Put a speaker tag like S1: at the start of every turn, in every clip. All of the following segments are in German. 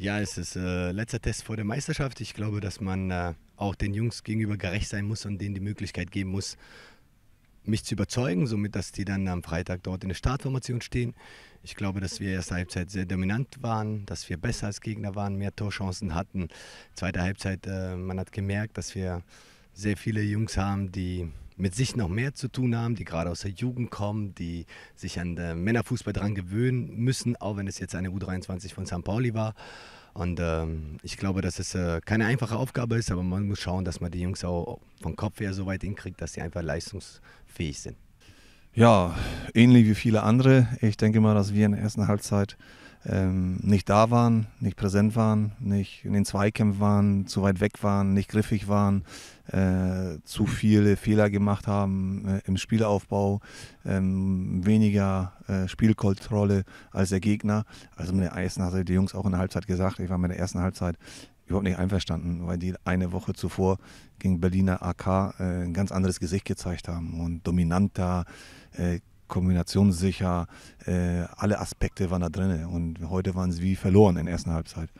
S1: Ja, es ist äh, letzter Test vor der Meisterschaft. Ich glaube, dass man äh, auch den Jungs gegenüber gerecht sein muss und denen die Möglichkeit geben muss, mich zu überzeugen, somit dass die dann am Freitag dort in der Startformation stehen. Ich glaube, dass wir erste Halbzeit sehr dominant waren, dass wir besser als Gegner waren, mehr Torchancen hatten. Zweite Halbzeit, äh, man hat gemerkt, dass wir sehr viele Jungs haben, die mit sich noch mehr zu tun haben, die gerade aus der Jugend kommen, die sich an den Männerfußball dran gewöhnen müssen, auch wenn es jetzt eine U23 von St. Pauli war. Und ähm, ich glaube, dass es äh, keine einfache Aufgabe ist, aber man muss schauen, dass man die Jungs auch vom Kopf her so weit hinkriegt, dass sie einfach leistungsfähig sind.
S2: Ja, ähnlich wie viele andere. Ich denke mal, dass wir in der ersten Halbzeit ähm, nicht da waren, nicht präsent waren, nicht in den Zweikämpfen waren, zu weit weg waren, nicht griffig waren, äh, zu viele Fehler gemacht haben äh, im Spielaufbau, ähm, weniger äh, Spielkontrolle als der Gegner. Also mit der ersten hatte die Jungs auch in der Halbzeit gesagt, ich war mit der ersten Halbzeit überhaupt nicht einverstanden, weil die eine Woche zuvor gegen Berliner AK äh, ein ganz anderes Gesicht gezeigt haben und dominanter, äh, kombinationssicher, äh, alle Aspekte waren da drin. Und heute waren sie wie verloren in der ersten Halbzeit.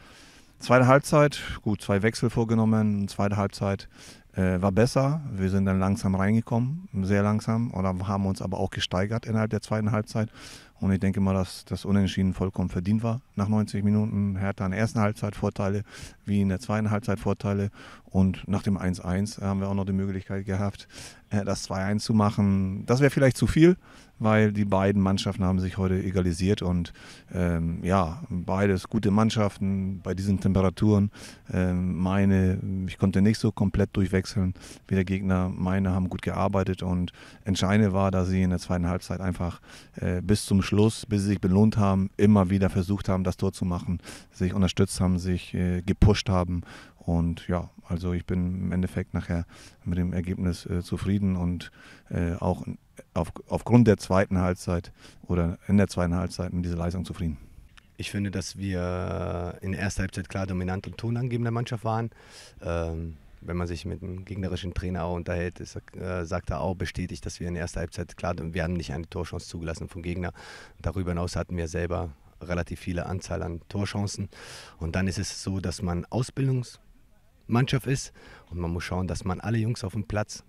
S2: Zweite Halbzeit, gut, zwei Wechsel vorgenommen. Zweite Halbzeit äh, war besser. Wir sind dann langsam reingekommen, sehr langsam, oder haben uns aber auch gesteigert innerhalb der zweiten Halbzeit. Und ich denke mal, dass das Unentschieden vollkommen verdient war nach 90 Minuten. Hertha in der ersten Halbzeit Vorteile, wie in der zweiten Halbzeit Vorteile. Und nach dem 1-1 äh, haben wir auch noch die Möglichkeit gehabt, äh, das 2-1 zu machen. Das wäre vielleicht zu viel, weil die beiden Mannschaften haben sich heute egalisiert. Und ähm, ja, beides gute Mannschaften bei diesen Temperaturen. Ähm, meine, ich konnte nicht so komplett durchweg wechseln. Wir der Gegner, meine, haben gut gearbeitet und entscheidend war, dass sie in der zweiten Halbzeit einfach äh, bis zum Schluss, bis sie sich belohnt haben, immer wieder versucht haben, das Tor zu machen, sich unterstützt haben, sich äh, gepusht haben. Und ja, also ich bin im Endeffekt nachher mit dem Ergebnis äh, zufrieden und äh, auch auf, aufgrund der zweiten Halbzeit oder
S1: in der zweiten Halbzeit mit dieser Leistung zufrieden. Ich finde, dass wir in der ersten Halbzeit klar dominant und tonangebender Mannschaft waren. Ähm wenn man sich mit dem gegnerischen Trainer auch unterhält, ist, äh, sagt er auch bestätigt, dass wir in der ersten Halbzeit, klar, wir haben nicht eine Torchance zugelassen vom Gegner. Darüber hinaus hatten wir selber relativ viele Anzahl an Torchancen. Und dann ist es so, dass man Ausbildungsmannschaft ist und man muss schauen, dass man alle Jungs auf dem Platz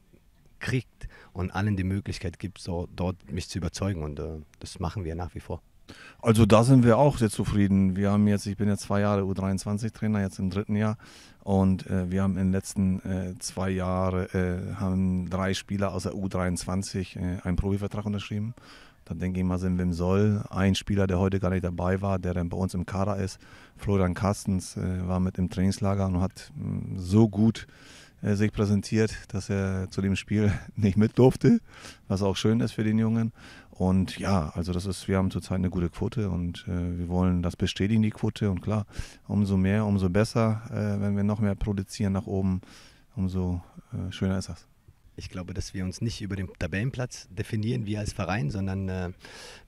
S1: kriegt und allen die Möglichkeit gibt, so, dort mich zu überzeugen. Und äh, das machen wir nach wie vor. Also da sind wir auch sehr zufrieden. Wir haben jetzt, ich bin jetzt zwei Jahre U23-Trainer,
S2: jetzt im dritten Jahr. Und äh, wir haben in den letzten äh, zwei Jahren äh, haben drei Spieler aus der U23 äh, einen Profivertrag unterschrieben. Da denke ich mal, sind wir im Soll. Ein Spieler, der heute gar nicht dabei war, der dann bei uns im Kader ist, Florian Carstens, äh, war mit im Trainingslager und hat mh, mm, so gut äh, äh, sich präsentiert, dass er zu dem Spiel nicht mit durfte, was auch schön ist für den Jungen. Und ja, also das ist, wir haben zurzeit eine gute Quote und äh, wir wollen das bestätigen, die Quote. Und klar, umso mehr, umso besser, äh, wenn wir noch mehr produzieren nach oben, umso äh, schöner
S1: ist das. Ich glaube, dass wir uns nicht über den Tabellenplatz definieren, wir als Verein, sondern äh,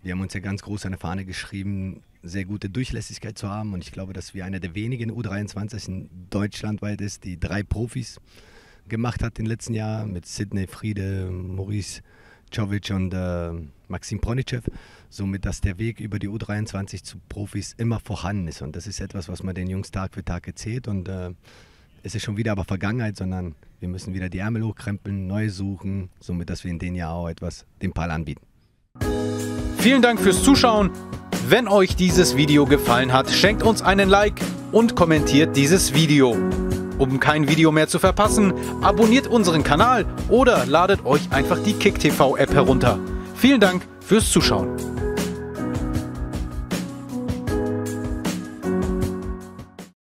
S1: wir haben uns ja ganz groß an der Fahne geschrieben, sehr gute Durchlässigkeit zu haben. Und ich glaube, dass wir einer der wenigen U23 deutschlandweit ist, die drei Profis gemacht hat im letzten Jahr mit Sidney Friede, Maurice Czovic und äh, Maxim Pronicev. Somit, dass der Weg über die U23 zu Profis immer vorhanden ist. Und das ist etwas, was man den Jungs Tag für Tag erzählt. Und äh, es ist schon wieder aber Vergangenheit, sondern wir müssen wieder die Ärmel hochkrempeln, neu suchen, somit, dass wir in dem Jahr auch etwas dem Pall anbieten. Vielen Dank fürs Zuschauen. Wenn euch dieses Video gefallen hat, schenkt uns einen Like und kommentiert dieses Video. Um kein Video mehr zu verpassen, abonniert unseren Kanal oder ladet euch einfach die KickTV-App herunter. Vielen Dank fürs Zuschauen.